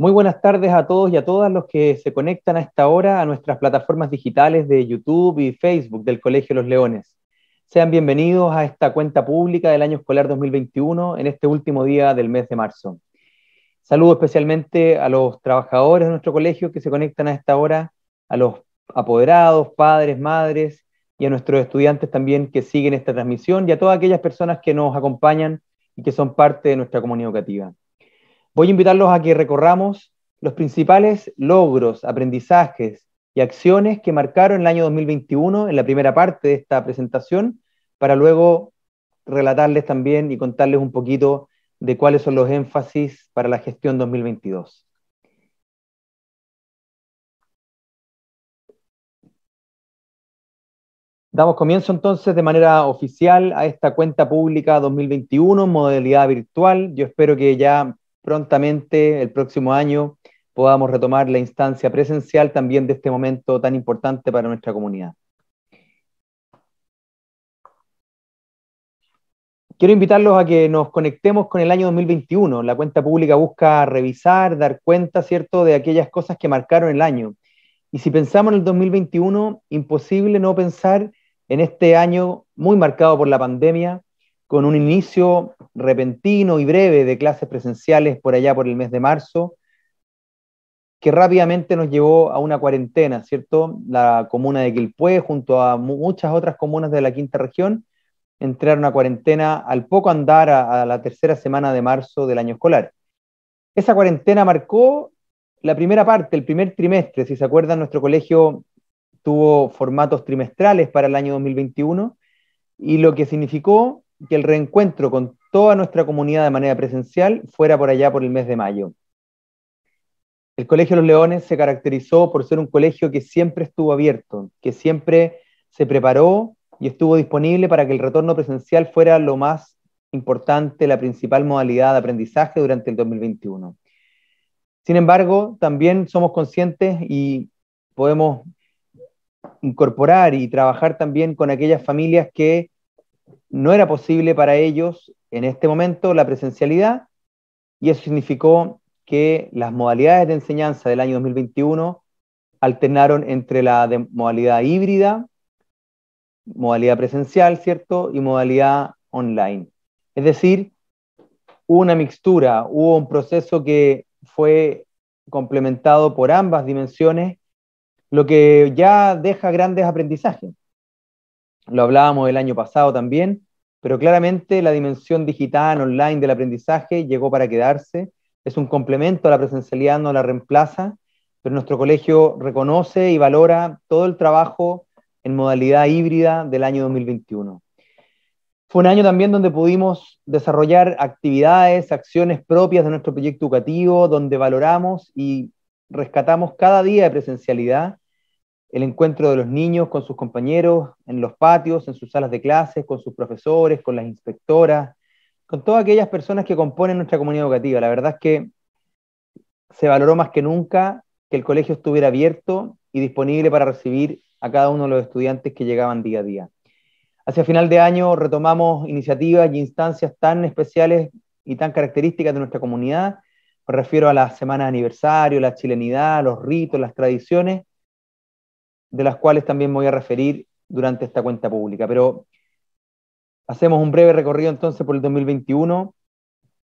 Muy buenas tardes a todos y a todas los que se conectan a esta hora a nuestras plataformas digitales de YouTube y Facebook del Colegio Los Leones. Sean bienvenidos a esta cuenta pública del año escolar 2021 en este último día del mes de marzo. Saludo especialmente a los trabajadores de nuestro colegio que se conectan a esta hora, a los apoderados, padres, madres y a nuestros estudiantes también que siguen esta transmisión y a todas aquellas personas que nos acompañan y que son parte de nuestra comunidad educativa. Voy a invitarlos a que recorramos los principales logros, aprendizajes y acciones que marcaron el año 2021 en la primera parte de esta presentación, para luego relatarles también y contarles un poquito de cuáles son los énfasis para la gestión 2022. Damos comienzo entonces de manera oficial a esta cuenta pública 2021 modalidad virtual. Yo espero que ya prontamente el próximo año podamos retomar la instancia presencial también de este momento tan importante para nuestra comunidad. Quiero invitarlos a que nos conectemos con el año 2021. La cuenta pública busca revisar, dar cuenta, ¿cierto?, de aquellas cosas que marcaron el año. Y si pensamos en el 2021, imposible no pensar en este año muy marcado por la pandemia, con un inicio repentino y breve de clases presenciales por allá por el mes de marzo, que rápidamente nos llevó a una cuarentena, ¿cierto? La comuna de Quilpué, junto a muchas otras comunas de la quinta región, entraron a cuarentena al poco andar a, a la tercera semana de marzo del año escolar. Esa cuarentena marcó la primera parte, el primer trimestre. Si se acuerdan, nuestro colegio tuvo formatos trimestrales para el año 2021 y lo que significó que el reencuentro con toda nuestra comunidad de manera presencial fuera por allá por el mes de mayo. El Colegio de los Leones se caracterizó por ser un colegio que siempre estuvo abierto, que siempre se preparó y estuvo disponible para que el retorno presencial fuera lo más importante, la principal modalidad de aprendizaje durante el 2021. Sin embargo, también somos conscientes y podemos incorporar y trabajar también con aquellas familias que no era posible para ellos en este momento la presencialidad y eso significó que las modalidades de enseñanza del año 2021 alternaron entre la modalidad híbrida, modalidad presencial, ¿cierto? Y modalidad online. Es decir, hubo una mixtura, hubo un proceso que fue complementado por ambas dimensiones, lo que ya deja grandes aprendizajes lo hablábamos el año pasado también, pero claramente la dimensión digital, online del aprendizaje llegó para quedarse, es un complemento a la presencialidad, no la reemplaza, pero nuestro colegio reconoce y valora todo el trabajo en modalidad híbrida del año 2021. Fue un año también donde pudimos desarrollar actividades, acciones propias de nuestro proyecto educativo, donde valoramos y rescatamos cada día de presencialidad el encuentro de los niños con sus compañeros en los patios, en sus salas de clases, con sus profesores, con las inspectoras, con todas aquellas personas que componen nuestra comunidad educativa. La verdad es que se valoró más que nunca que el colegio estuviera abierto y disponible para recibir a cada uno de los estudiantes que llegaban día a día. Hacia final de año retomamos iniciativas y instancias tan especiales y tan características de nuestra comunidad. Me refiero a la semana de aniversario, la chilenidad, los ritos, las tradiciones, de las cuales también me voy a referir durante esta cuenta pública. Pero hacemos un breve recorrido entonces por el 2021,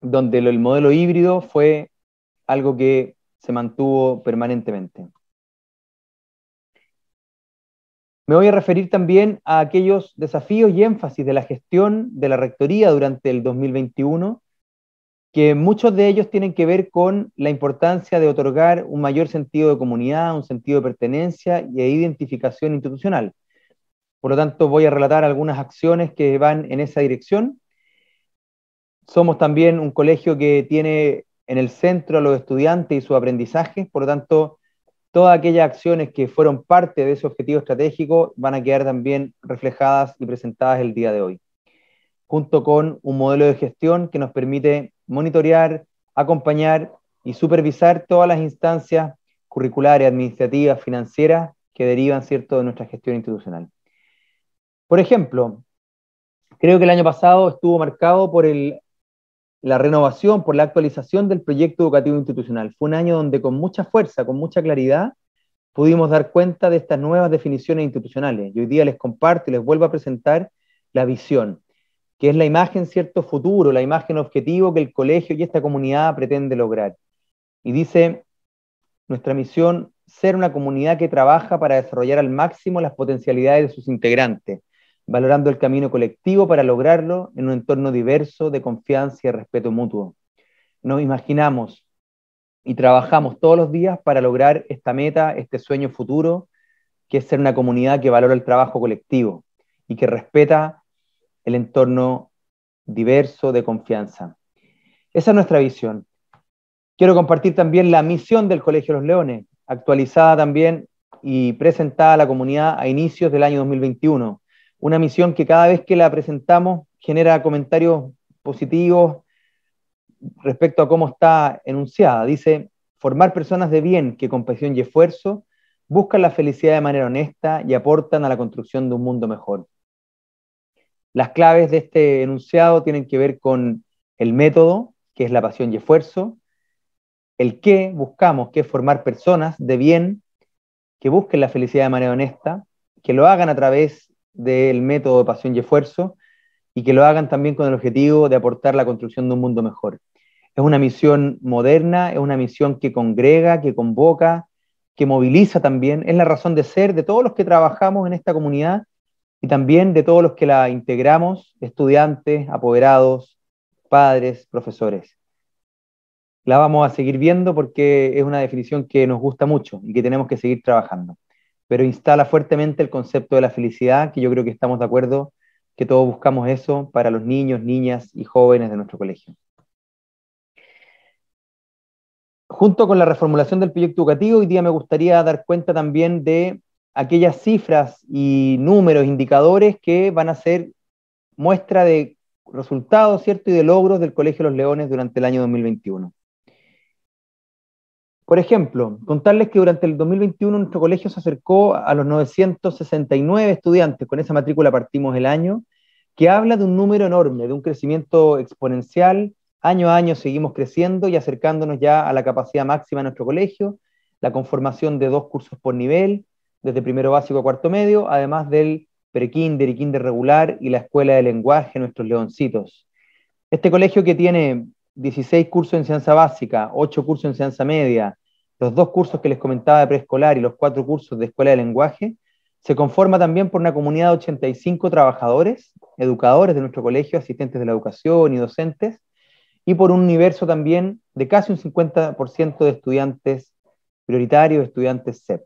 donde el modelo híbrido fue algo que se mantuvo permanentemente. Me voy a referir también a aquellos desafíos y énfasis de la gestión de la Rectoría durante el 2021 que muchos de ellos tienen que ver con la importancia de otorgar un mayor sentido de comunidad, un sentido de pertenencia y de identificación institucional. Por lo tanto, voy a relatar algunas acciones que van en esa dirección. Somos también un colegio que tiene en el centro a los estudiantes y su aprendizaje, por lo tanto, todas aquellas acciones que fueron parte de ese objetivo estratégico van a quedar también reflejadas y presentadas el día de hoy junto con un modelo de gestión que nos permite monitorear, acompañar y supervisar todas las instancias curriculares, administrativas, financieras que derivan ¿cierto? de nuestra gestión institucional. Por ejemplo, creo que el año pasado estuvo marcado por la renovación, por la actualización del proyecto educativo institucional. Fue un año donde con mucha fuerza, con mucha claridad, pudimos dar cuenta de estas nuevas definiciones institucionales. Y hoy día les comparto y les vuelvo a presentar la visión, que es la imagen cierto futuro, la imagen objetivo que el colegio y esta comunidad pretende lograr. Y dice, nuestra misión, ser una comunidad que trabaja para desarrollar al máximo las potencialidades de sus integrantes, valorando el camino colectivo para lograrlo en un entorno diverso de confianza y respeto mutuo. Nos imaginamos y trabajamos todos los días para lograr esta meta, este sueño futuro, que es ser una comunidad que valora el trabajo colectivo y que respeta el entorno diverso de confianza. Esa es nuestra visión. Quiero compartir también la misión del Colegio los Leones, actualizada también y presentada a la comunidad a inicios del año 2021. Una misión que cada vez que la presentamos genera comentarios positivos respecto a cómo está enunciada. Dice, formar personas de bien que con pasión y esfuerzo buscan la felicidad de manera honesta y aportan a la construcción de un mundo mejor. Las claves de este enunciado tienen que ver con el método, que es la pasión y esfuerzo, el qué buscamos, que es formar personas de bien, que busquen la felicidad de manera honesta, que lo hagan a través del método de pasión y esfuerzo y que lo hagan también con el objetivo de aportar la construcción de un mundo mejor. Es una misión moderna, es una misión que congrega, que convoca, que moviliza también, es la razón de ser de todos los que trabajamos en esta comunidad y también de todos los que la integramos, estudiantes, apoderados, padres, profesores. La vamos a seguir viendo porque es una definición que nos gusta mucho y que tenemos que seguir trabajando, pero instala fuertemente el concepto de la felicidad, que yo creo que estamos de acuerdo que todos buscamos eso para los niños, niñas y jóvenes de nuestro colegio. Junto con la reformulación del proyecto educativo, hoy día me gustaría dar cuenta también de aquellas cifras y números, indicadores que van a ser muestra de resultados, ¿cierto? Y de logros del Colegio de los Leones durante el año 2021. Por ejemplo, contarles que durante el 2021 nuestro colegio se acercó a los 969 estudiantes, con esa matrícula partimos el año, que habla de un número enorme, de un crecimiento exponencial, año a año seguimos creciendo y acercándonos ya a la capacidad máxima de nuestro colegio, la conformación de dos cursos por nivel, desde primero básico a cuarto medio, además del prekinder y kinder regular y la escuela de lenguaje, nuestros leoncitos. Este colegio que tiene 16 cursos en enseñanza básica, 8 cursos en enseñanza media, los dos cursos que les comentaba de preescolar y los cuatro cursos de escuela de lenguaje, se conforma también por una comunidad de 85 trabajadores, educadores de nuestro colegio, asistentes de la educación y docentes, y por un universo también de casi un 50% de estudiantes prioritarios, estudiantes CEP.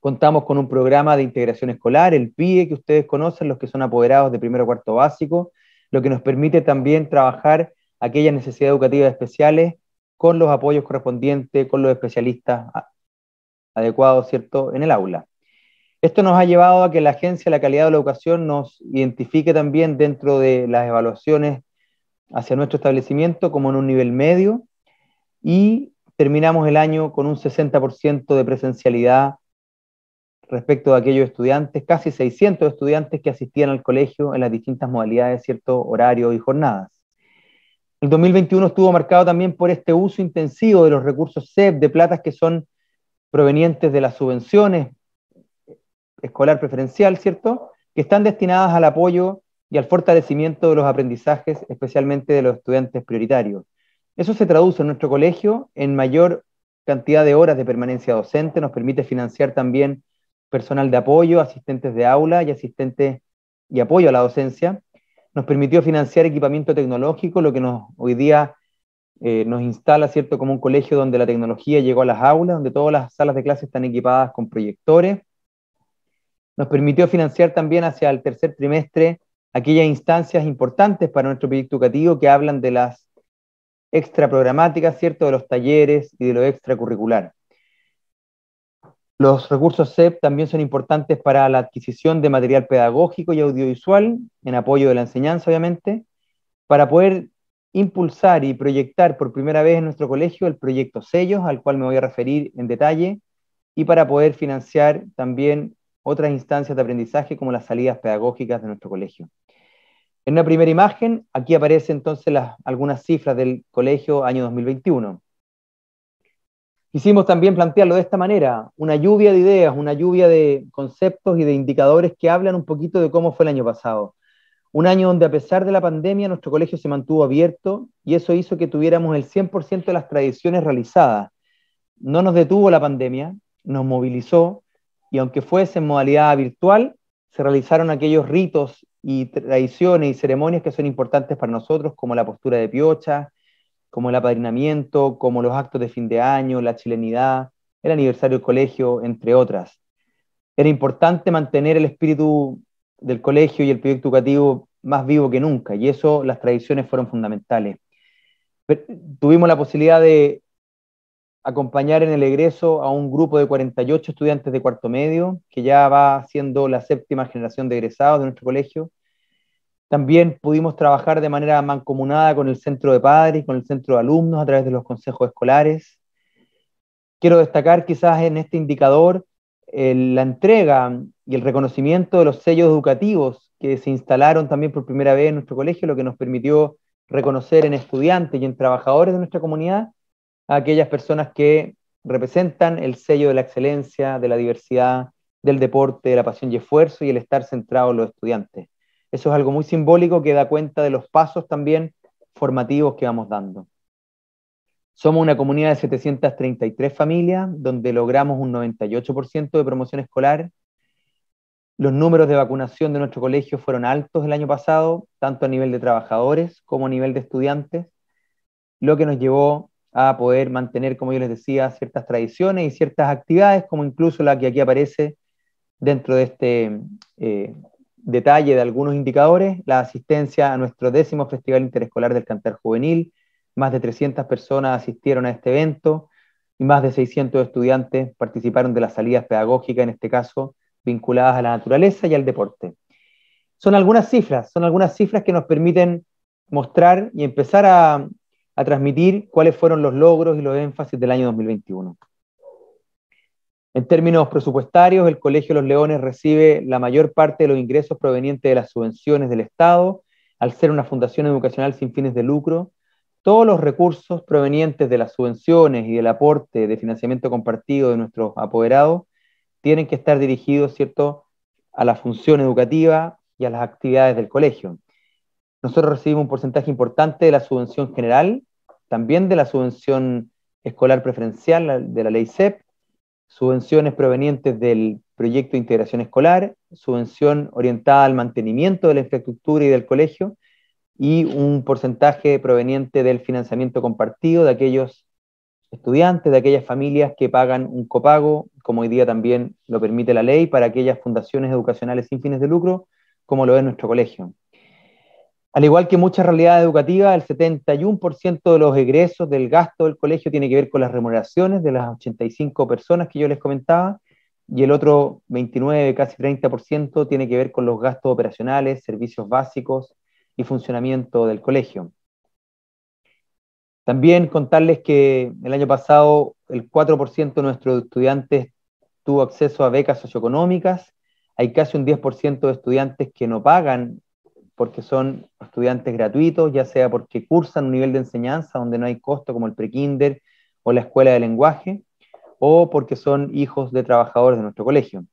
Contamos con un programa de integración escolar, el PIE, que ustedes conocen, los que son apoderados de primero cuarto básico, lo que nos permite también trabajar aquellas necesidades educativas especiales con los apoyos correspondientes, con los especialistas adecuados, ¿cierto?, en el aula. Esto nos ha llevado a que la Agencia de la Calidad de la Educación nos identifique también dentro de las evaluaciones hacia nuestro establecimiento como en un nivel medio y terminamos el año con un 60% de presencialidad respecto de aquellos estudiantes, casi 600 estudiantes que asistían al colegio en las distintas modalidades, cierto horario y jornadas. El 2021 estuvo marcado también por este uso intensivo de los recursos CEP, de platas que son provenientes de las subvenciones escolar preferencial, ¿cierto? Que están destinadas al apoyo y al fortalecimiento de los aprendizajes, especialmente de los estudiantes prioritarios. Eso se traduce en nuestro colegio en mayor cantidad de horas de permanencia docente, nos permite financiar también personal de apoyo, asistentes de aula y asistentes y apoyo a la docencia. Nos permitió financiar equipamiento tecnológico, lo que nos, hoy día eh, nos instala ¿cierto? como un colegio donde la tecnología llegó a las aulas, donde todas las salas de clase están equipadas con proyectores. Nos permitió financiar también hacia el tercer trimestre aquellas instancias importantes para nuestro proyecto educativo que hablan de las extraprogramáticas, ¿cierto? de los talleres y de lo extracurricular. Los recursos CEP también son importantes para la adquisición de material pedagógico y audiovisual, en apoyo de la enseñanza, obviamente, para poder impulsar y proyectar por primera vez en nuestro colegio el proyecto Sellos, al cual me voy a referir en detalle, y para poder financiar también otras instancias de aprendizaje como las salidas pedagógicas de nuestro colegio. En una primera imagen, aquí aparecen entonces las, algunas cifras del colegio año 2021. Quisimos también plantearlo de esta manera, una lluvia de ideas, una lluvia de conceptos y de indicadores que hablan un poquito de cómo fue el año pasado. Un año donde a pesar de la pandemia nuestro colegio se mantuvo abierto y eso hizo que tuviéramos el 100% de las tradiciones realizadas. No nos detuvo la pandemia, nos movilizó y aunque fuese en modalidad virtual, se realizaron aquellos ritos y tradiciones y ceremonias que son importantes para nosotros, como la postura de piocha, como el apadrinamiento, como los actos de fin de año, la chilenidad, el aniversario del colegio, entre otras. Era importante mantener el espíritu del colegio y el proyecto educativo más vivo que nunca, y eso las tradiciones fueron fundamentales. tuvimos la posibilidad de acompañar en el egreso a un grupo de 48 estudiantes de cuarto medio, que ya va siendo la séptima generación de egresados de nuestro colegio, también pudimos trabajar de manera mancomunada con el centro de padres, con el centro de alumnos, a través de los consejos escolares. Quiero destacar quizás en este indicador eh, la entrega y el reconocimiento de los sellos educativos que se instalaron también por primera vez en nuestro colegio, lo que nos permitió reconocer en estudiantes y en trabajadores de nuestra comunidad a aquellas personas que representan el sello de la excelencia, de la diversidad, del deporte, de la pasión y esfuerzo y el estar centrado en los estudiantes. Eso es algo muy simbólico que da cuenta de los pasos también formativos que vamos dando. Somos una comunidad de 733 familias, donde logramos un 98% de promoción escolar. Los números de vacunación de nuestro colegio fueron altos el año pasado, tanto a nivel de trabajadores como a nivel de estudiantes, lo que nos llevó a poder mantener, como yo les decía, ciertas tradiciones y ciertas actividades, como incluso la que aquí aparece dentro de este eh, detalle de algunos indicadores, la asistencia a nuestro décimo Festival Interescolar del Cantar Juvenil, más de 300 personas asistieron a este evento y más de 600 estudiantes participaron de las salidas pedagógicas, en este caso, vinculadas a la naturaleza y al deporte. Son algunas cifras, son algunas cifras que nos permiten mostrar y empezar a, a transmitir cuáles fueron los logros y los énfasis del año 2021. En términos presupuestarios, el Colegio Los Leones recibe la mayor parte de los ingresos provenientes de las subvenciones del Estado, al ser una fundación educacional sin fines de lucro. Todos los recursos provenientes de las subvenciones y del aporte de financiamiento compartido de nuestros apoderados tienen que estar dirigidos, ¿cierto?, a la función educativa y a las actividades del colegio. Nosotros recibimos un porcentaje importante de la subvención general, también de la subvención escolar preferencial de la ley CEP, subvenciones provenientes del proyecto de integración escolar, subvención orientada al mantenimiento de la infraestructura y del colegio, y un porcentaje proveniente del financiamiento compartido de aquellos estudiantes, de aquellas familias que pagan un copago, como hoy día también lo permite la ley, para aquellas fundaciones educacionales sin fines de lucro, como lo es nuestro colegio. Al igual que muchas realidad educativa, el 71% de los egresos del gasto del colegio tiene que ver con las remuneraciones de las 85 personas que yo les comentaba, y el otro 29, casi 30% tiene que ver con los gastos operacionales, servicios básicos y funcionamiento del colegio. También contarles que el año pasado el 4% de nuestros estudiantes tuvo acceso a becas socioeconómicas, hay casi un 10% de estudiantes que no pagan porque son estudiantes gratuitos, ya sea porque cursan un nivel de enseñanza donde no hay costo como el prekinder o la escuela de lenguaje, o porque son hijos de trabajadores de nuestro colegio.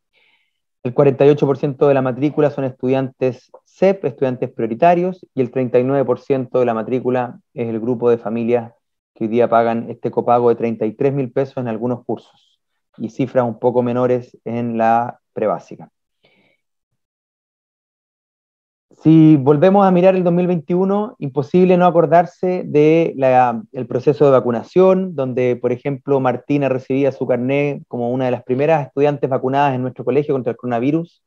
El 48% de la matrícula son estudiantes CEP, estudiantes prioritarios, y el 39% de la matrícula es el grupo de familias que hoy día pagan este copago de 33 mil pesos en algunos cursos y cifras un poco menores en la prebásica si volvemos a mirar el 2021, imposible no acordarse del proceso de vacunación, donde, por ejemplo, Martina recibía su carné como una de las primeras estudiantes vacunadas en nuestro colegio contra el coronavirus,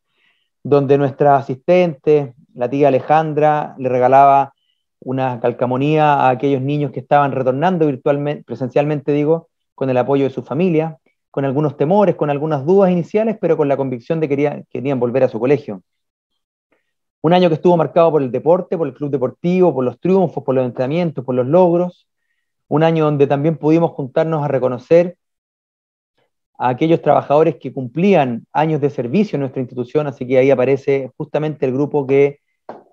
donde nuestra asistente, la tía Alejandra, le regalaba una calcamonía a aquellos niños que estaban retornando virtualmente, presencialmente, digo, con el apoyo de su familia, con algunos temores, con algunas dudas iniciales, pero con la convicción de que querían volver a su colegio. Un año que estuvo marcado por el deporte, por el club deportivo, por los triunfos, por los entrenamientos, por los logros. Un año donde también pudimos juntarnos a reconocer a aquellos trabajadores que cumplían años de servicio en nuestra institución, así que ahí aparece justamente el grupo que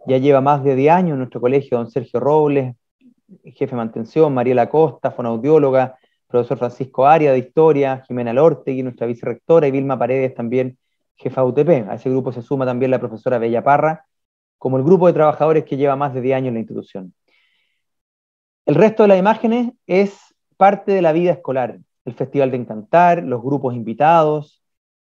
ya lleva más de 10 años en nuestro colegio, don Sergio Robles, jefe de mantención, Mariela Costa, fonaudióloga, profesor Francisco Aria de Historia, Jimena Lorte y nuestra vicerectora, y Vilma Paredes también, jefa UTP. A ese grupo se suma también la profesora Bella Parra, como el grupo de trabajadores que lleva más de 10 años en la institución. El resto de las imágenes es parte de la vida escolar, el Festival de Encantar, los grupos invitados,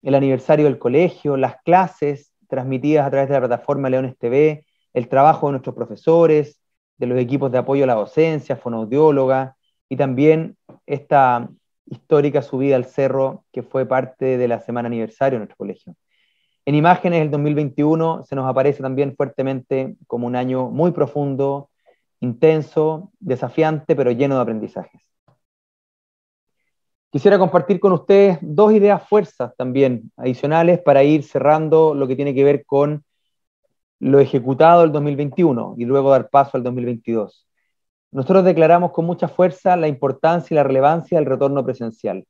el aniversario del colegio, las clases transmitidas a través de la plataforma Leones TV, el trabajo de nuestros profesores, de los equipos de apoyo a la docencia, fonoaudióloga, y también esta histórica subida al cerro que fue parte de la semana aniversario de nuestro colegio. En imágenes, el 2021 se nos aparece también fuertemente como un año muy profundo, intenso, desafiante, pero lleno de aprendizajes. Quisiera compartir con ustedes dos ideas fuerzas también adicionales para ir cerrando lo que tiene que ver con lo ejecutado el 2021 y luego dar paso al 2022. Nosotros declaramos con mucha fuerza la importancia y la relevancia del retorno presencial.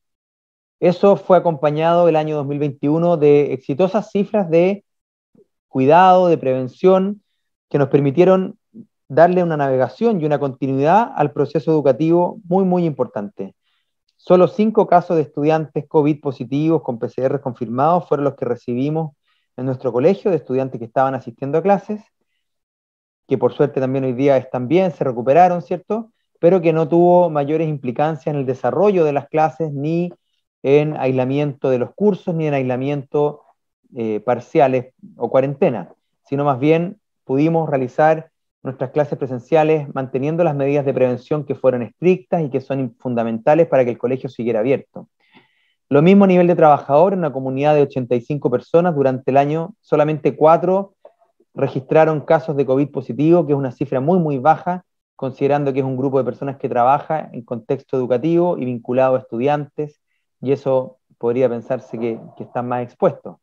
Eso fue acompañado el año 2021 de exitosas cifras de cuidado, de prevención, que nos permitieron darle una navegación y una continuidad al proceso educativo muy, muy importante. Solo cinco casos de estudiantes COVID positivos con PCR confirmados fueron los que recibimos en nuestro colegio, de estudiantes que estaban asistiendo a clases, que por suerte también hoy día están bien, se recuperaron, ¿cierto? Pero que no tuvo mayores implicancias en el desarrollo de las clases ni en aislamiento de los cursos ni en aislamiento eh, parciales o cuarentena, sino más bien pudimos realizar nuestras clases presenciales manteniendo las medidas de prevención que fueron estrictas y que son fundamentales para que el colegio siguiera abierto. Lo mismo a nivel de trabajador, en una comunidad de 85 personas durante el año, solamente cuatro registraron casos de COVID positivo, que es una cifra muy, muy baja, considerando que es un grupo de personas que trabaja en contexto educativo y vinculado a estudiantes, y eso podría pensarse que, está están más expuesto.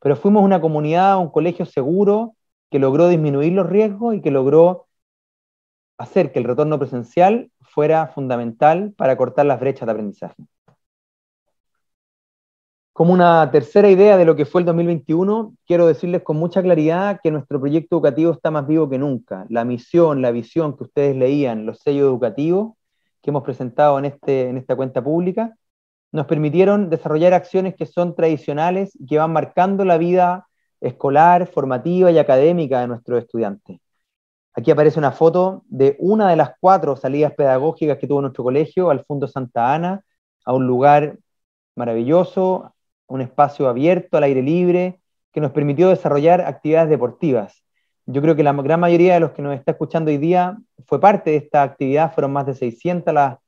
Pero fuimos una comunidad, un colegio seguro que logró disminuir los riesgos y que logró hacer que el retorno presencial fuera fundamental para cortar las brechas de aprendizaje. Como una tercera idea de lo que fue el 2021, quiero decirles con mucha claridad que nuestro proyecto educativo está más vivo que nunca. La misión, la visión que ustedes leían, los sellos educativos que hemos presentado en este, esta cuenta pública, nos permitieron desarrollar acciones que son tradicionales y que van marcando la vida escolar, formativa y académica de nuestros estudiantes. Aquí aparece una foto de una de las cuatro salidas pedagógicas que tuvo nuestro colegio al Fundo Santa Ana, a un lugar maravilloso, un espacio abierto al aire libre, que nos permitió desarrollar actividades deportivas. Yo creo que la gran mayoría de los que nos está escuchando hoy día fue parte de esta actividad, fueron más de 600 la,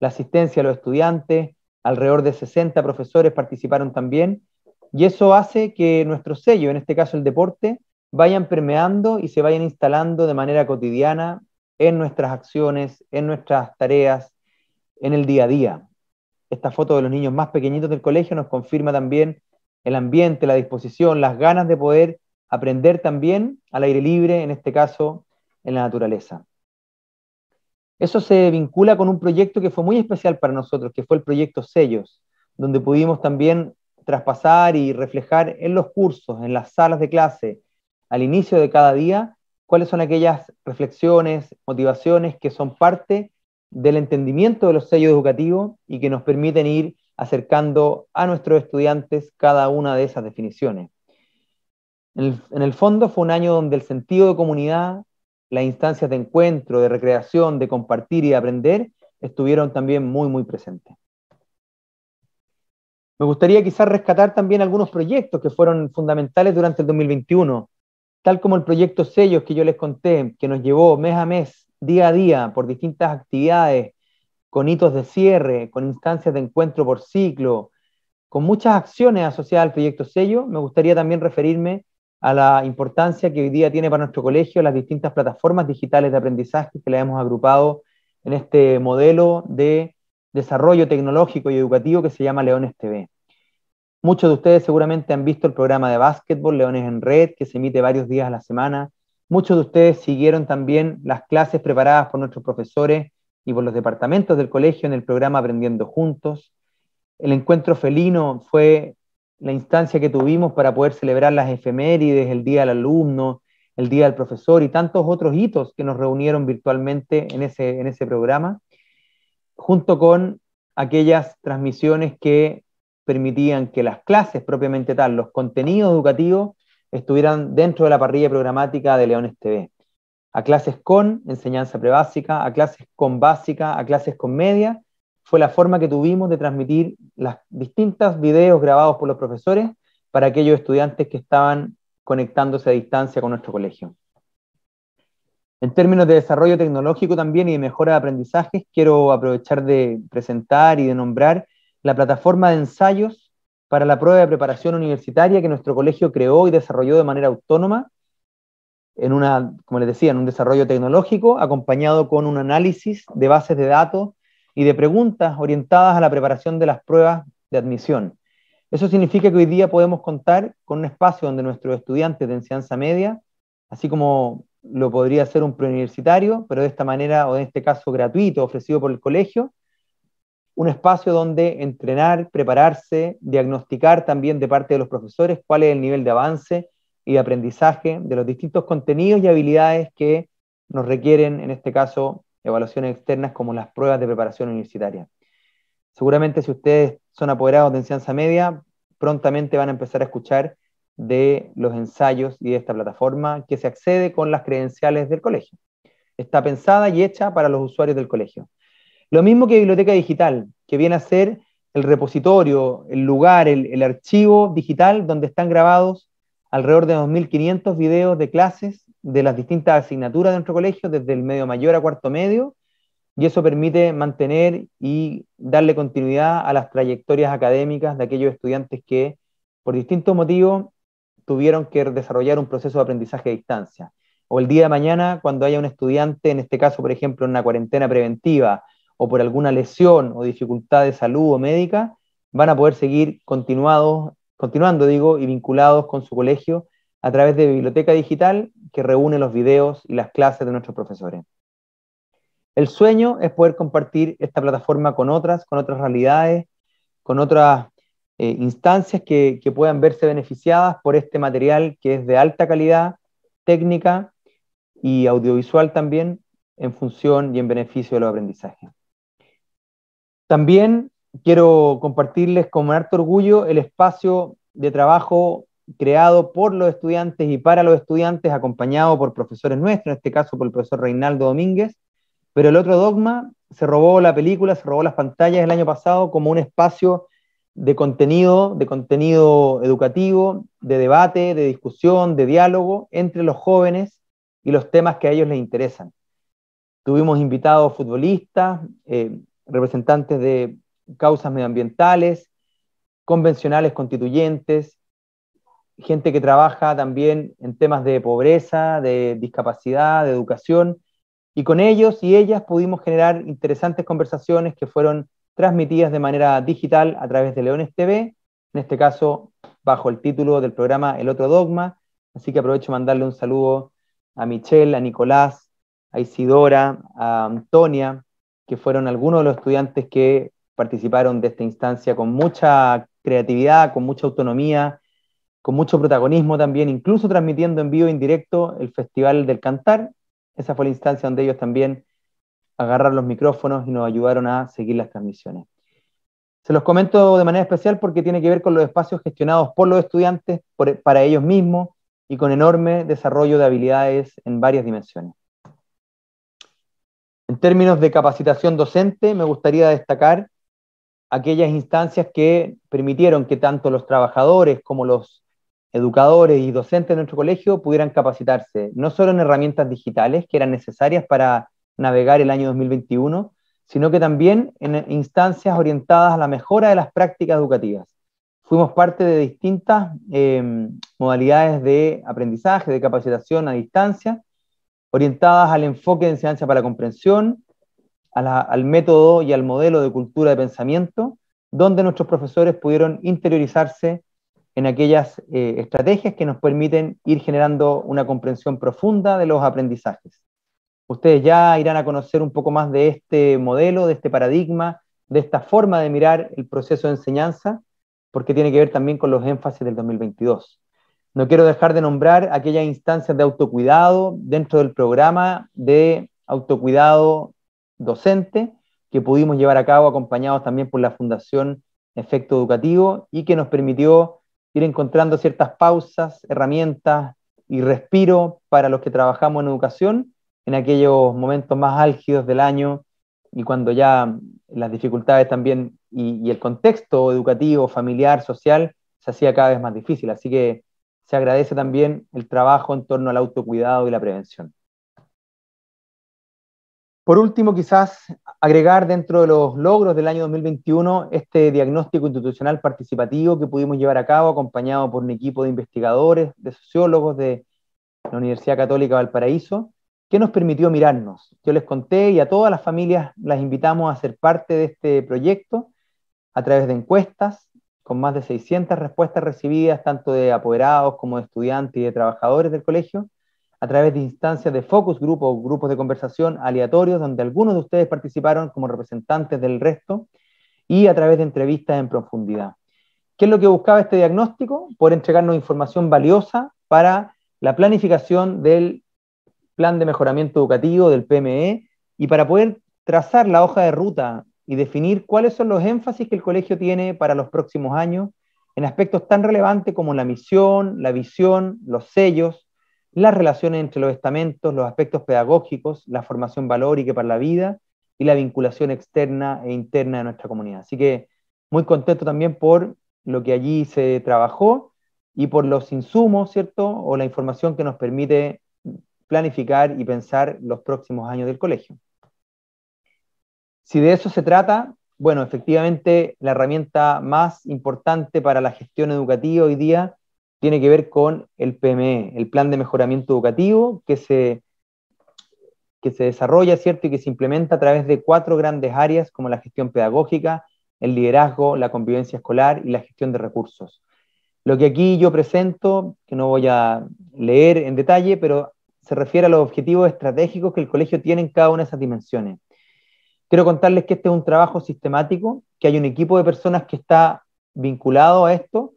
la asistencia a los estudiantes, alrededor de 60 profesores participaron también, y eso hace que nuestro sello, en este caso el deporte, vayan permeando y se vayan instalando de manera cotidiana en nuestras acciones, en nuestras tareas, en el día a día. Esta foto de los niños más pequeñitos del colegio nos confirma también el ambiente, la disposición, las ganas de poder aprender también al aire libre, en este caso en la naturaleza. Eso se vincula con un proyecto que fue muy especial para nosotros, que fue el proyecto Sellos, donde pudimos también traspasar y reflejar en los cursos, en las salas de clase, al inicio de cada día, cuáles son aquellas reflexiones, motivaciones que son parte del entendimiento de los sellos educativos y que nos permiten ir acercando a nuestros estudiantes cada una de esas definiciones. En el, fondo fue un año donde el sentido de comunidad, las instancias de encuentro, de recreación, de compartir y de aprender, estuvieron también muy, muy presentes. Me gustaría quizás rescatar también algunos proyectos que fueron fundamentales durante el 2021, tal como el proyecto Sello que yo les conté, que nos llevó mes a mes, día a día, por distintas actividades, con hitos de cierre, con instancias de encuentro por ciclo, con muchas acciones asociadas al proyecto Sello. Me gustaría también referirme a la importancia que hoy día tiene para nuestro colegio las distintas plataformas digitales de aprendizaje que le hemos agrupado en este modelo de desarrollo tecnológico y educativo que se llama Leones TV. Muchos de ustedes seguramente han visto el programa de básquetbol Leones en Red, que se emite varios días a la semana. Muchos de ustedes siguieron también las clases preparadas por nuestros profesores y por los departamentos del colegio en el programa Aprendiendo Juntos. El encuentro felino fue la instancia que tuvimos para poder celebrar las efemérides, el Día del Alumno, el Día del Profesor y tantos otros hitos que nos reunieron virtualmente en ese, programa, junto con aquellas transmisiones que permitían que las clases propiamente tal, los contenidos educativos, estuvieran dentro de la parrilla programática de Leones TV. A clases con enseñanza prebásica, a clases con básica, a clases con media fue la forma que tuvimos de transmitir las distintas videos grabados por los profesores para aquellos estudiantes que estaban conectándose a distancia con nuestro colegio. En términos de desarrollo tecnológico también y de mejora de aprendizajes, quiero aprovechar de presentar y de nombrar la plataforma de ensayos para la prueba de preparación universitaria que nuestro colegio creó y desarrolló de manera autónoma, en como les decía, en un desarrollo tecnológico, acompañado con un análisis de bases de datos y de preguntas orientadas a la preparación de las pruebas de admisión. Eso significa que hoy día podemos contar con un espacio donde nuestros estudiantes de enseñanza media, así como lo podría ser un preuniversitario, pero de esta manera, o en este caso gratuito, ofrecido por el colegio, un espacio donde entrenar, prepararse, diagnosticar también de parte de los profesores cuál es el nivel de avance y de aprendizaje de los distintos contenidos y habilidades que nos requieren, en este caso, evaluaciones externas como las pruebas de preparación universitaria. Seguramente si ustedes son apoderados de enseñanza media, prontamente van a empezar a escuchar de los ensayos y de esta plataforma que se accede con las credenciales del colegio. Está pensada y hecha para los usuarios del colegio. Lo mismo que Biblioteca Digital, que viene a ser el repositorio, el lugar, el, el archivo digital donde están grabados alrededor de 2.500 videos de clases de las distintas asignaturas de nuestro colegio, desde el medio mayor a cuarto medio, y eso permite mantener y darle continuidad a las trayectorias académicas de aquellos estudiantes que, por distintos motivos, tuvieron que desarrollar un proceso de aprendizaje a distancia. O el día de mañana, cuando haya un estudiante, en este caso, por ejemplo, en una cuarentena preventiva, o por alguna lesión o dificultad de salud o médica, van a poder seguir continuados continuando, digo, y vinculados con su colegio a través de Biblioteca Digital, que reúne los videos y las clases de nuestros profesores. El sueño es poder compartir esta plataforma con otras, con otras realidades, con otras eh, instancias que, que puedan verse beneficiadas por este material que es de alta calidad, técnica y audiovisual también, en función y en beneficio de los aprendizajes. También quiero compartirles con harto orgullo el espacio de trabajo creado por los estudiantes y para los estudiantes, acompañado por profesores nuestros, en este caso por el profesor Reinaldo Domínguez, pero el otro dogma se robó la película, se robó las pantallas el año pasado como un espacio de contenido, de contenido educativo, de debate, de discusión, de diálogo entre los jóvenes y los temas que a ellos les interesan. Tuvimos invitados futbolistas, eh, representantes de causas medioambientales, convencionales constituyentes, gente que trabaja también en temas de pobreza, de discapacidad, de educación, y con ellos y ellas pudimos generar interesantes conversaciones que fueron transmitidas de manera digital a través de Leones TV, en este caso bajo el título del programa El Otro Dogma, así que aprovecho mandarle un saludo a Michelle, a Nicolás, a Isidora, a Antonia, que fueron algunos de los estudiantes que participaron de esta instancia con mucha creatividad, con mucha autonomía, con mucho protagonismo también, incluso transmitiendo en vivo e indirecto el Festival del Cantar. Esa fue la instancia donde ellos también agarraron los micrófonos y nos ayudaron a seguir las transmisiones. Se los comento de manera especial porque tiene que ver con los espacios gestionados por los estudiantes, para ellos mismos y con enorme desarrollo de habilidades en varias dimensiones. En términos de capacitación docente, me gustaría destacar aquellas instancias que permitieron que tanto los trabajadores como los educadores y docentes de nuestro colegio pudieran capacitarse, no solo en herramientas digitales que eran necesarias para navegar el año 2021, sino que también en instancias orientadas a la mejora de las prácticas educativas. Fuimos parte de distintas em, modalidades de aprendizaje, de capacitación a distancia, orientadas al enfoque de enseñanza para la comprensión, al método y al modelo de cultura de pensamiento, donde nuestros profesores pudieron interiorizarse en aquellas eh, estrategias que nos permiten ir generando una comprensión profunda de los aprendizajes. Ustedes ya irán a conocer un poco más de este modelo, de este paradigma, de esta forma de mirar el proceso de enseñanza, porque tiene que ver también con los énfasis del 2022. No quiero dejar de nombrar aquellas instancias de autocuidado dentro del programa de autocuidado docente que pudimos llevar a cabo acompañados también por la Fundación Efecto Educativo y que nos permitió ir encontrando ciertas pausas, herramientas y respiro para los que trabajamos en educación en aquellos momentos más álgidos del año y cuando ya las dificultades también y, el contexto educativo, familiar, social se hacía cada vez más difícil. Así que se agradece también el trabajo en torno al autocuidado y la prevención. Por último, quizás agregar dentro de los logros del año 2021 este diagnóstico institucional participativo que pudimos llevar a cabo acompañado por un equipo de investigadores, de sociólogos de la Universidad Católica Valparaíso, que nos permitió mirarnos. Yo les conté y a todas las familias las invitamos a ser parte de este proyecto a través de encuestas, con más de 600 respuestas recibidas, tanto de apoderados como de estudiantes y de trabajadores del colegio, a través de instancias de focus group o grupos de conversación aleatorios, donde algunos de ustedes participaron como representantes del resto, y a través de entrevistas en profundidad. ¿Qué es lo que buscaba este diagnóstico? por entregarnos información valiosa para la planificación del plan de mejoramiento educativo, del PME, y para poder trazar la hoja de ruta y definir cuáles son los énfasis que el colegio tiene para los próximos años en aspectos tan relevantes como la misión, la visión, los sellos, las relaciones entre los estamentos, los aspectos pedagógicos, la formación valórica para la vida y la vinculación externa e interna de nuestra comunidad. Así que muy contento también por lo que allí se trabajó y por los insumos, ¿cierto? O la información que nos permite planificar y pensar los próximos años del colegio. Si de eso se trata, bueno, efectivamente la herramienta más importante para la gestión educativa hoy día tiene que ver con el PME, el Plan de Mejoramiento Educativo, que se, que se desarrolla, ¿cierto? Y que se implementa a través de cuatro grandes áreas como la gestión pedagógica, el liderazgo, la convivencia escolar y la gestión de recursos. Lo que aquí yo presento, que no voy a leer en detalle, pero se refiere a los objetivos estratégicos que el colegio tiene en cada una de esas dimensiones. Quiero contarles que este es un trabajo sistemático, que hay un equipo de personas que está vinculado a esto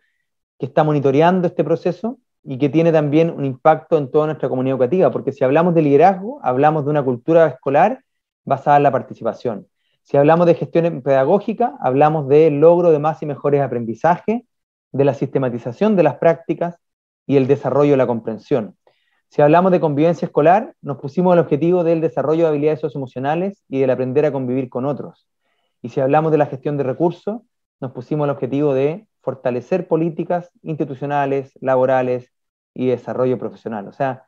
que está monitoreando este proceso y que tiene también un impacto en toda nuestra comunidad educativa, porque si hablamos de liderazgo, hablamos de una cultura escolar basada en la participación. Si hablamos de gestión pedagógica, hablamos del logro de más y mejores aprendizajes, de la sistematización de las prácticas y el desarrollo de la comprensión. Si hablamos de convivencia escolar, nos pusimos el objetivo del desarrollo de habilidades socioemocionales y del aprender a convivir con otros. Y si hablamos de la gestión de recursos, nos pusimos el objetivo de fortalecer políticas institucionales, laborales y desarrollo profesional. O sea,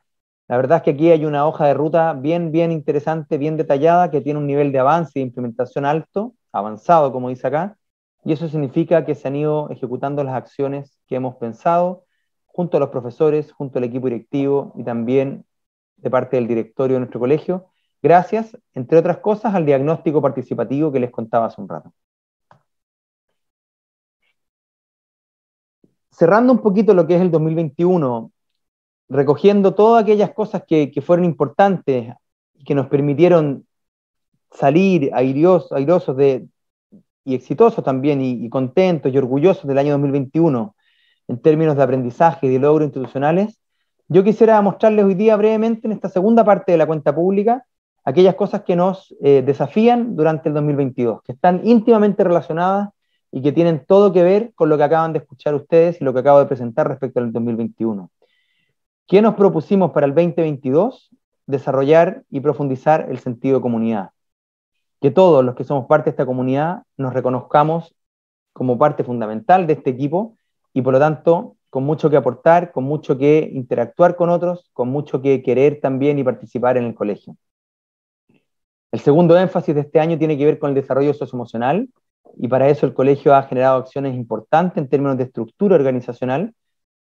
la verdad es que aquí hay una hoja de ruta bien, bien interesante, bien detallada, que tiene un nivel de avance y de implementación alto, avanzado, como dice acá, y eso significa que se han ido ejecutando las acciones que hemos pensado junto a los profesores, junto al equipo directivo y también de parte del directorio de nuestro colegio, gracias, entre otras cosas, al diagnóstico participativo que les contaba hace un rato. cerrando un poquito lo que es el 2021, recogiendo todas aquellas cosas que, fueron importantes y que nos permitieron salir airosos y exitosos también y, contentos y orgullosos del año 2021 en términos de aprendizaje y de logros institucionales, yo quisiera mostrarles hoy día brevemente en esta segunda parte de la cuenta pública aquellas cosas que nos eh, desafían durante el 2022, que están íntimamente relacionadas y que tienen todo que ver con lo que acaban de escuchar ustedes y lo que acabo de presentar respecto al 2021. ¿Qué nos propusimos para el 2022? Desarrollar y profundizar el sentido de comunidad. Que todos los que somos parte de esta comunidad nos reconozcamos como parte fundamental de este equipo y por lo tanto con mucho que aportar, con mucho que interactuar con otros, con mucho que querer también y participar en el colegio. El segundo énfasis de este año tiene que ver con el desarrollo socioemocional, y para eso el colegio ha generado acciones importantes en términos de estructura organizacional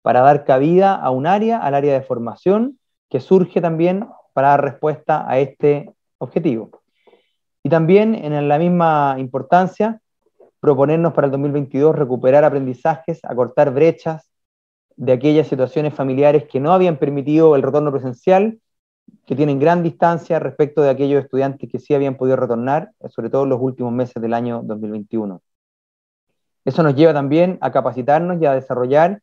para dar cabida a un área, al área de formación, que surge también para dar respuesta a este objetivo. Y también en la misma importancia, proponernos para el 2022 recuperar aprendizajes, acortar brechas de aquellas situaciones familiares que no habían permitido el retorno presencial que tienen gran distancia respecto de aquellos estudiantes que sí habían podido retornar, eh, sobre todo en los últimos meses del año 2021. Eso nos lleva también a capacitarnos y a desarrollar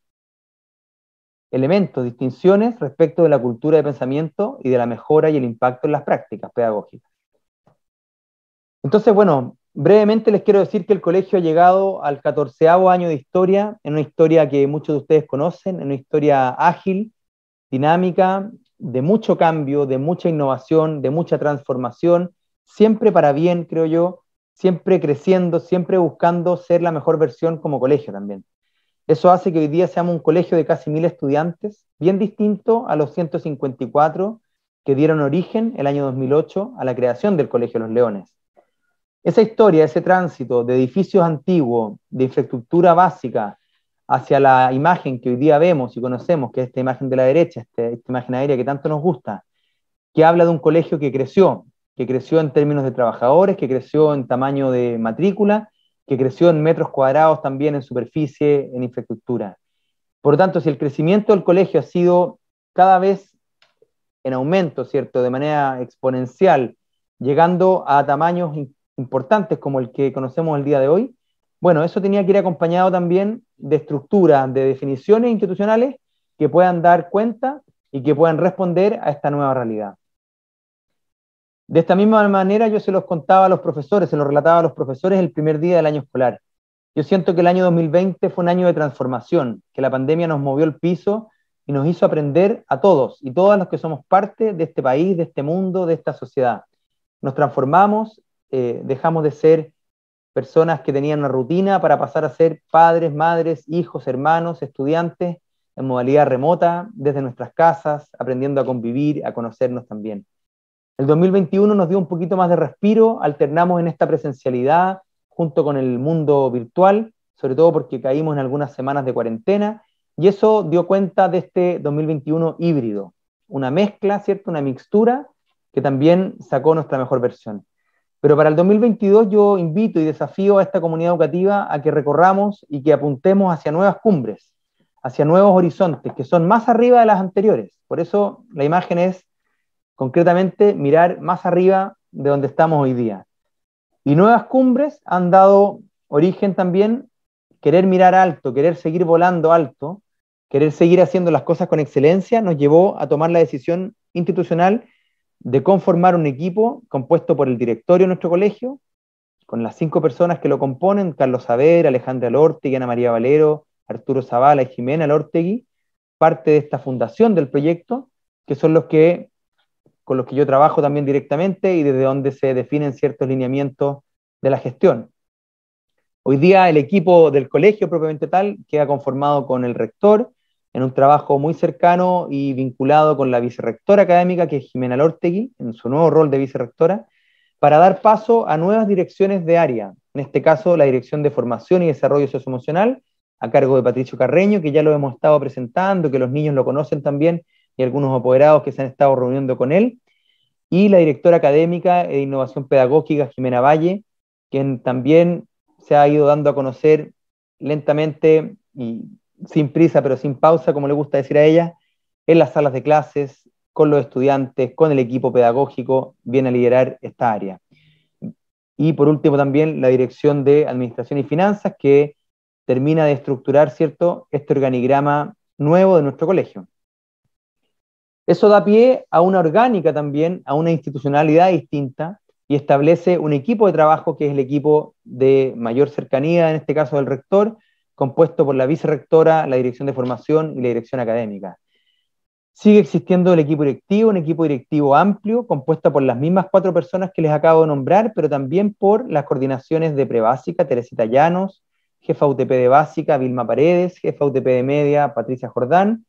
elementos, distinciones respecto de la cultura de pensamiento y de la mejora y el impacto en las prácticas pedagógicas. Entonces, bueno, brevemente les quiero decir que el colegio ha llegado al catorceavo año de historia, en una historia que muchos de ustedes conocen, en una historia ágil, dinámica, de mucho cambio, de mucha innovación, de mucha transformación, siempre para bien, creo yo, siempre creciendo, siempre buscando ser la mejor versión como colegio también. Eso hace que hoy día seamos un colegio de casi mil estudiantes, bien distinto a los 154 que dieron origen el año 2008 a la creación del Colegio Los Leones. Esa historia, ese tránsito de edificios antiguos, de infraestructura básica, hacia la imagen que hoy día vemos y conocemos, que es esta imagen de la derecha, este, esta imagen aérea que tanto nos gusta, que habla de un colegio que creció, que creció en términos de trabajadores, que creció en tamaño de matrícula, que creció en metros cuadrados también, en superficie, en infraestructura. Por lo tanto, si el crecimiento del colegio ha sido cada vez en aumento, ¿cierto?, de manera exponencial, llegando a tamaños importantes como el que conocemos el día de hoy, bueno, eso tenía que ir acompañado también de estructuras, de definiciones institucionales que puedan dar cuenta y que puedan responder a esta nueva realidad. De esta misma manera yo se los contaba a los profesores, se los relataba a los profesores el primer día del año escolar. Yo siento que el año 2020 fue un año de transformación, que la pandemia nos movió el piso y nos hizo aprender a todos y todas los que somos parte de este país, de este mundo, de esta sociedad. Nos transformamos, eh, dejamos de ser personas que tenían una rutina para pasar a ser padres, madres, hijos, hermanos, estudiantes, en modalidad remota, desde nuestras casas, aprendiendo a convivir, a conocernos también. El 2021 nos dio un poquito más de respiro, alternamos en esta presencialidad junto con el mundo virtual, sobre todo porque caímos en algunas semanas de cuarentena, y eso dio cuenta de este 2021 híbrido, una mezcla, ¿cierto? Una mixtura que también sacó nuestra mejor versión. Pero para el 2022 yo invito y desafío a esta comunidad educativa a que recorramos y que apuntemos hacia nuevas cumbres, hacia nuevos horizontes, que son más arriba de las anteriores. Por eso la imagen es concretamente mirar más arriba de donde estamos hoy día. Y nuevas cumbres han dado origen también querer mirar alto, querer seguir volando alto, querer seguir haciendo las cosas con excelencia, nos llevó a tomar la decisión institucional de conformar un equipo compuesto por el directorio de nuestro colegio, con las cinco personas que lo componen, Carlos Saber, Alejandra Lortegui, Ana María Valero, Arturo Zavala y Jimena Lortegui, parte de esta fundación del proyecto, que son los que con los que yo trabajo también directamente y desde donde se definen ciertos lineamientos de la gestión. Hoy día el equipo del colegio propiamente tal queda conformado con el rector, en un trabajo muy cercano y vinculado con la vicerrectora académica, que es Jimena Lortegui, en su nuevo rol de vicerrectora, para dar paso a nuevas direcciones de área, en este caso la Dirección de Formación y Desarrollo Socioemocional, a cargo de Patricio Carreño, que ya lo hemos estado presentando, que los niños lo conocen también, y algunos apoderados que se han estado reuniendo con él, y la directora académica de Innovación Pedagógica, Jimena Valle, quien también se ha ido dando a conocer lentamente y sin prisa pero sin pausa, como le gusta decir a ella, en las salas de clases, con los estudiantes, con el equipo pedagógico, viene a liderar esta área. Y por último también la Dirección de Administración y Finanzas, que termina de estructurar, ¿cierto?, este organigrama nuevo de nuestro colegio. Eso da pie a una orgánica también, a una institucionalidad distinta y establece un equipo de trabajo que es el equipo de mayor cercanía, en este caso del rector, compuesto por la vicerectora, la dirección de formación y la dirección académica. Sigue existiendo el equipo directivo, un equipo directivo amplio, compuesto por las mismas cuatro personas que les acabo de nombrar, pero también por las coordinaciones de prebásica, Teresita Llanos, jefa UTP de básica, Vilma Paredes, jefa UTP de media, Patricia Jordán,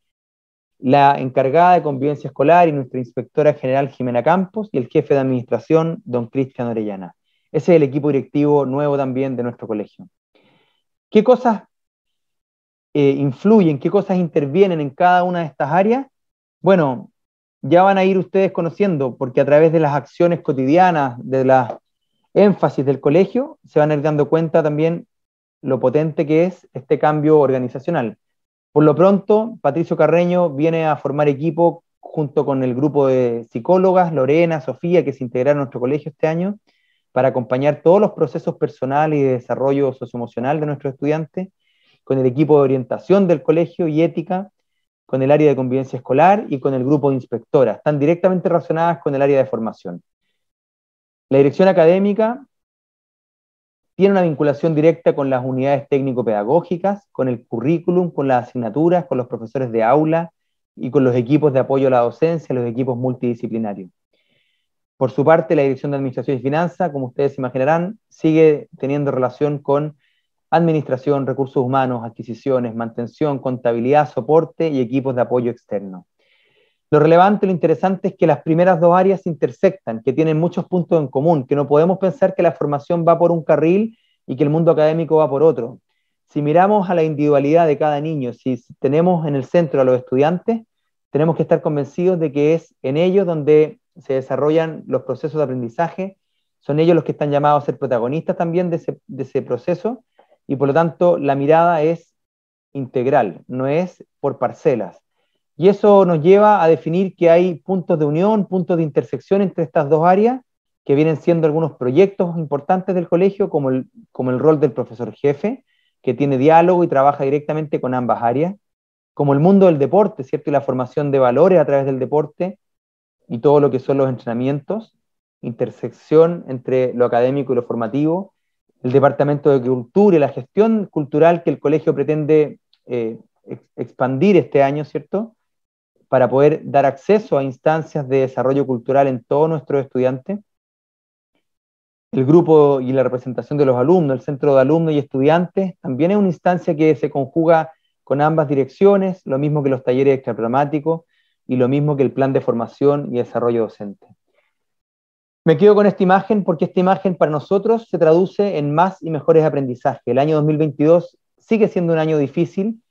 la encargada de convivencia escolar y nuestra inspectora general Jimena Campos y el jefe de administración, don Cristian Orellana. Ese es el equipo directivo nuevo también de nuestro colegio. ¿Qué cosas eh, influyen, qué cosas intervienen en cada una de estas áreas, bueno, ya van a ir ustedes conociendo, porque a través de las acciones cotidianas, de las énfasis del colegio, se van a ir dando cuenta también lo potente que es este cambio organizacional. Por lo pronto, Patricio Carreño viene a formar equipo junto con el grupo de psicólogas, Lorena, Sofía, que se integraron a nuestro colegio este año, para acompañar todos los procesos personal y de desarrollo socioemocional de nuestros estudiantes con el equipo de orientación del colegio y ética, con el área de convivencia escolar y con el grupo de inspectoras. Están directamente relacionadas con el área de formación. La dirección académica tiene una vinculación directa con las unidades técnico-pedagógicas, con el currículum, con las asignaturas, con los profesores de aula y con los equipos de apoyo a la docencia, los equipos multidisciplinarios. Por su parte, la Dirección de Administración y Finanzas, como ustedes imaginarán, sigue teniendo relación con administración, recursos humanos, adquisiciones, mantención, contabilidad, soporte y equipos de apoyo externo. Lo relevante, lo interesante es que las primeras dos áreas intersectan, que tienen muchos puntos en común, que no podemos pensar que la formación va por un carril y que el mundo académico va por otro. Si miramos a la individualidad de cada niño, si tenemos en el centro a los estudiantes, tenemos que estar convencidos de que es en ellos donde se desarrollan los procesos de aprendizaje, son ellos los que están llamados a ser protagonistas también de ese proceso y por lo tanto la mirada es integral, no es por parcelas. Y eso nos lleva a definir que hay puntos de unión, puntos de intersección entre estas dos áreas, que vienen siendo algunos proyectos importantes del colegio, como el, como el rol del profesor jefe, que tiene diálogo y trabaja directamente con ambas áreas, como el mundo del deporte, ¿cierto? Y la formación de valores a través del deporte y todo lo que son los entrenamientos, intersección entre lo académico y lo formativo, el Departamento de Cultura y la gestión cultural que el colegio pretende eh, expandir este año, ¿cierto? Para poder dar acceso a instancias de desarrollo cultural en todos nuestros estudiantes. El grupo y la representación de los alumnos, el centro de alumnos y estudiantes, también es una instancia que se conjuga con ambas direcciones, lo mismo que los talleres extraplomáticos y lo mismo que el plan de formación y desarrollo docente. Me quedo con esta imagen porque esta imagen para nosotros se traduce en más y mejores aprendizajes. El año 2022 sigue siendo un año difícil,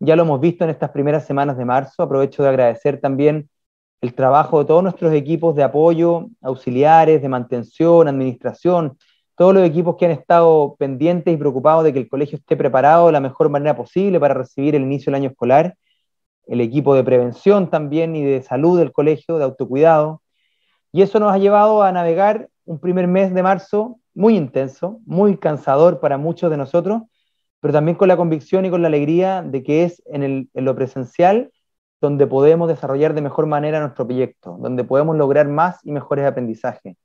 ya lo hemos visto en estas primeras semanas de marzo. Aprovecho de agradecer también el trabajo de todos nuestros equipos de apoyo, auxiliares, de mantención, administración, todos los equipos que han estado pendientes y preocupados de que el colegio esté preparado de la mejor manera posible para recibir el inicio del año escolar, el equipo de prevención también y de salud del colegio, de autocuidado, y eso nos ha llevado a navegar un primer mes de marzo muy intenso, muy cansador para muchos de nosotros, pero también con la convicción y con la alegría de que es en, lo presencial donde podemos desarrollar de mejor manera nuestro proyecto, donde podemos lograr más y mejores aprendizajes,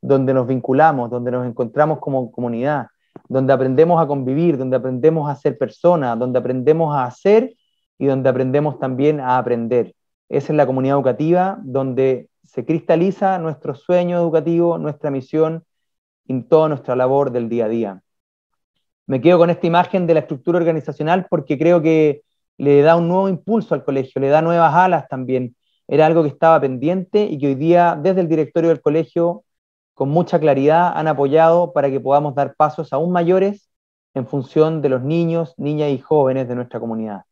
donde nos vinculamos, donde nos encontramos como comunidad, donde aprendemos a convivir, donde aprendemos a ser personas, donde aprendemos a hacer y donde aprendemos también a aprender. Esa es la comunidad educativa donde se cristaliza nuestro sueño educativo, nuestra misión en toda nuestra labor del día a día. Me quedo con esta imagen de la estructura organizacional porque creo que le da un nuevo impulso al colegio, le da nuevas alas también. Era algo que estaba pendiente y que hoy día desde el directorio del colegio con mucha claridad han apoyado para que podamos dar pasos aún mayores en función de los niños, niñas y jóvenes de nuestra comunidad.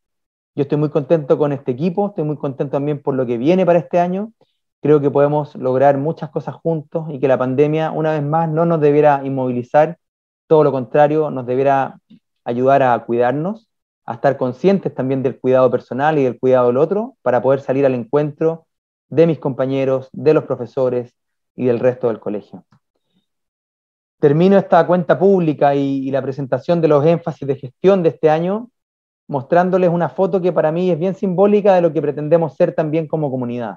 Yo estoy muy contento con este equipo, estoy muy contento también por lo que viene para este año Creo que podemos lograr muchas cosas juntos y que la pandemia, una vez más, no nos debiera inmovilizar, todo lo contrario, nos debiera ayudar a cuidarnos, a estar conscientes también del cuidado personal y del cuidado del otro, para poder salir al encuentro de mis compañeros, de los profesores y del resto del colegio. Termino esta cuenta pública y, la presentación de los énfasis de gestión de este año mostrándoles una foto que para mí es bien simbólica de lo que pretendemos ser también como comunidad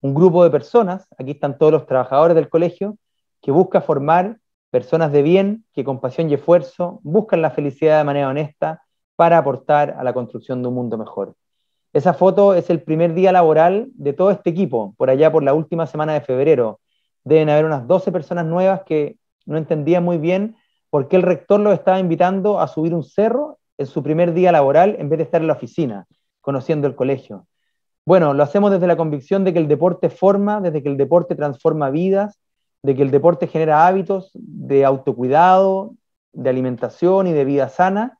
un grupo de personas, aquí están todos los trabajadores del colegio, que busca formar personas de bien que con pasión y esfuerzo buscan la felicidad de manera honesta para aportar a la construcción de un mundo mejor. Esa foto es el primer día laboral de todo este equipo, por allá por la última semana de febrero. Deben haber unas 12 personas nuevas que no entendían muy bien por qué el rector los estaba invitando a subir un cerro en su primer día laboral en vez de estar en la oficina, conociendo el colegio. Bueno, lo hacemos desde la convicción de que el deporte forma, desde que el deporte transforma vidas, de que el deporte genera hábitos de autocuidado, de alimentación y de vida sana,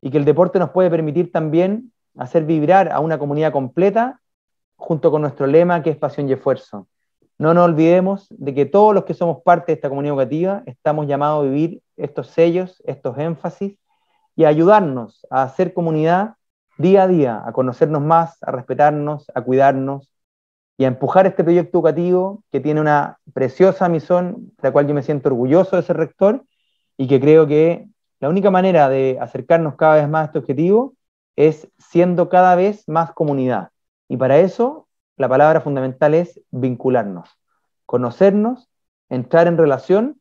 y que el deporte nos puede permitir también hacer vibrar a una comunidad completa junto con nuestro lema que es pasión y esfuerzo. No nos olvidemos de que todos los que somos parte de esta comunidad educativa estamos llamados a vivir estos sellos, estos énfasis y a ayudarnos a hacer comunidad día a día a conocernos más, a respetarnos, a cuidarnos y a empujar este proyecto educativo que tiene una preciosa misión, de la cual yo me siento orgulloso de ser rector y que creo que la única manera de acercarnos cada vez más a este objetivo es siendo cada vez más comunidad. Y para eso la palabra fundamental es vincularnos, conocernos, entrar en relación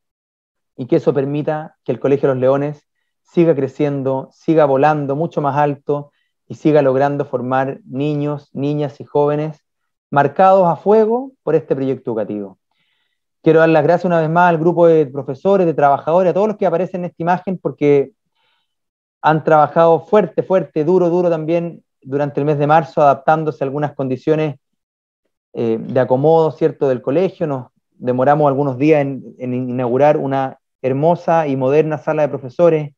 y que eso permita que el Colegio de los Leones siga creciendo, siga volando mucho más alto, y siga logrando formar niños, niñas y jóvenes marcados a fuego por este proyecto educativo. Quiero dar las gracias una vez más al grupo de profesores, de trabajadores, a todos los que aparecen en esta imagen porque han trabajado fuerte, fuerte, duro, duro también durante el mes de marzo, adaptándose a algunas condiciones eh, de acomodo, ¿cierto?, del colegio. Nos demoramos algunos días en, en inaugurar una hermosa y moderna sala de profesores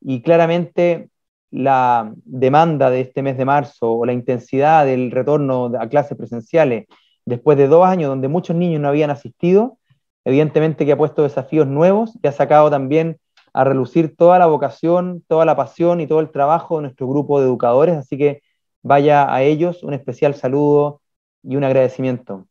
y claramente la demanda de este mes de marzo o la intensidad del retorno a clases presenciales después de dos años donde muchos niños no habían asistido, evidentemente que ha puesto desafíos nuevos y ha sacado también a relucir toda la vocación, toda la pasión y todo el trabajo de nuestro grupo de educadores, así que vaya a ellos un especial saludo y un agradecimiento.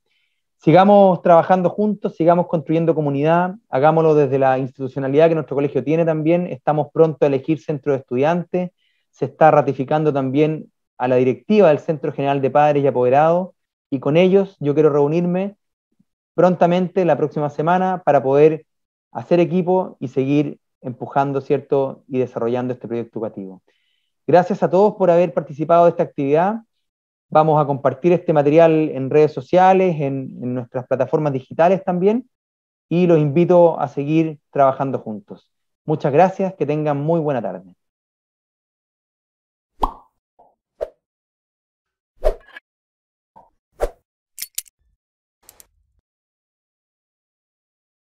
Sigamos trabajando juntos, sigamos construyendo comunidad, hagámoslo desde la institucionalidad que nuestro colegio tiene también, estamos pronto a elegir centro de estudiantes, se está ratificando también a la directiva del Centro General de Padres y Apoderados, y con ellos yo quiero reunirme prontamente la próxima semana para poder hacer equipo y seguir empujando, ¿cierto?, y desarrollando este proyecto educativo. Gracias a todos por haber participado de esta actividad. Vamos a compartir este material en redes sociales, en, en nuestras plataformas digitales también, y los invito a seguir trabajando juntos. Muchas gracias, que tengan muy buena tarde.